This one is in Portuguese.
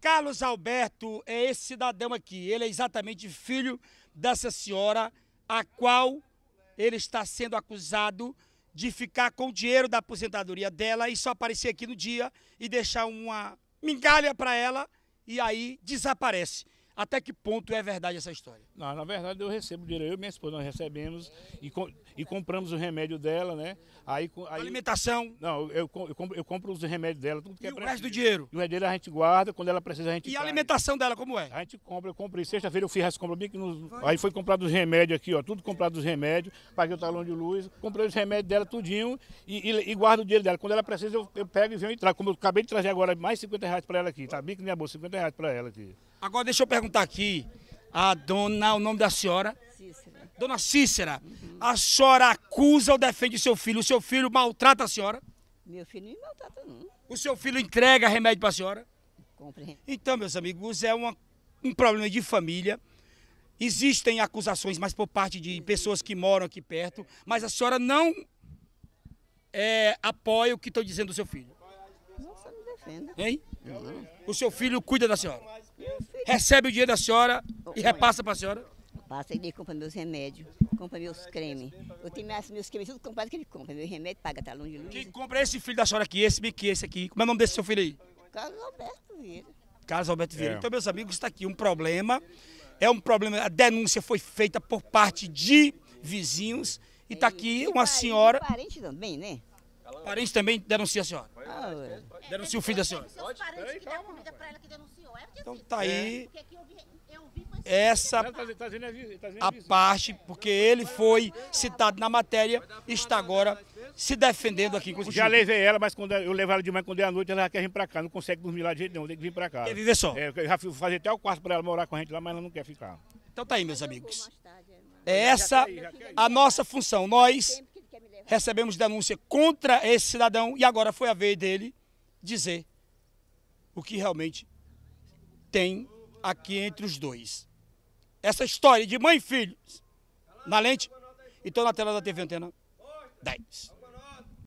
Carlos Alberto é esse cidadão aqui, ele é exatamente filho dessa senhora, a qual ele está sendo acusado de ficar com o dinheiro da aposentadoria dela e só aparecer aqui no dia e deixar uma mingalha para ela e aí desaparece. Até que ponto é verdade essa história? Não, na verdade eu recebo dinheiro, eu e minha esposa nós recebemos e, com, e compramos o remédio dela, né? Aí, aí alimentação? Não, eu, eu, compro, eu compro os remédios dela, tudo que e é o resto do dinheiro? E o dinheiro a gente guarda, quando ela precisa a gente E traz. a alimentação dela como é? A gente compra, eu comprei, sexta-feira eu fiz essa compra. que nos, aí foi comprado os remédios aqui, ó, tudo comprado os remédios, paguei o talão de luz, comprei os remédios dela tudinho e, e, e guardo o dinheiro dela. Quando ela precisa eu, eu pego e venho e trago, como eu acabei de trazer agora mais 50 reais para ela aqui, tá? Bem que minha bolsa, 50 reais para ela aqui. Agora deixa eu perguntar aqui a dona, o nome da senhora? Cícera. Dona Cícera, uhum. a senhora acusa ou defende seu filho? O seu filho maltrata a senhora? Meu filho não me maltrata não. O seu filho entrega remédio para a senhora? Compreendo. Então, meus amigos, é uma, um problema de família. Existem acusações, mas por parte de pessoas que moram aqui perto, mas a senhora não é, apoia o que estou dizendo do seu filho. Nossa, me defenda. Hein? Uhum. O seu filho cuida da senhora? Recebe o dinheiro da senhora e repassa para a senhora? Passa, ele compra meus remédios, compra meus cremes. Eu tenho meus, meus cremes tudo comprado que ele compra. Meu remédio paga talão de luz. Quem compra é esse filho da senhora aqui, esse bique, esse aqui. Como é o nome desse seu filho aí? Carlos Alberto Vieira. Carlos Alberto Vieira. É. Então, meus amigos, está aqui um problema. É um problema. A denúncia foi feita por parte de vizinhos. E está é, aqui uma senhora. Parente também, né? Parente também denuncia a senhora. Ah, É, o filho da senhora. Pode? Peraí, calma. Então, então tá, tá aí. Essa tá tá a parte, porque ele foi citado na matéria, está agora se defendendo aqui em Já levei ela, mas quando eu levo ela de manhã, quando é a noite, ela já quer vir pra cá. Não consegue dormir lá de jeito nenhum, tem que vir pra cá. Quer viver só? É, eu já fui fazer até o quarto pra ela morar com a gente lá, mas ela não quer ficar. Então tá aí, meus amigos. É essa a nossa função. Nós recebemos denúncia contra esse cidadão e agora foi a vez dele dizer o que realmente tem aqui entre os dois. Essa história de mãe e filho na lente. e Então na tela da TV Antena 10.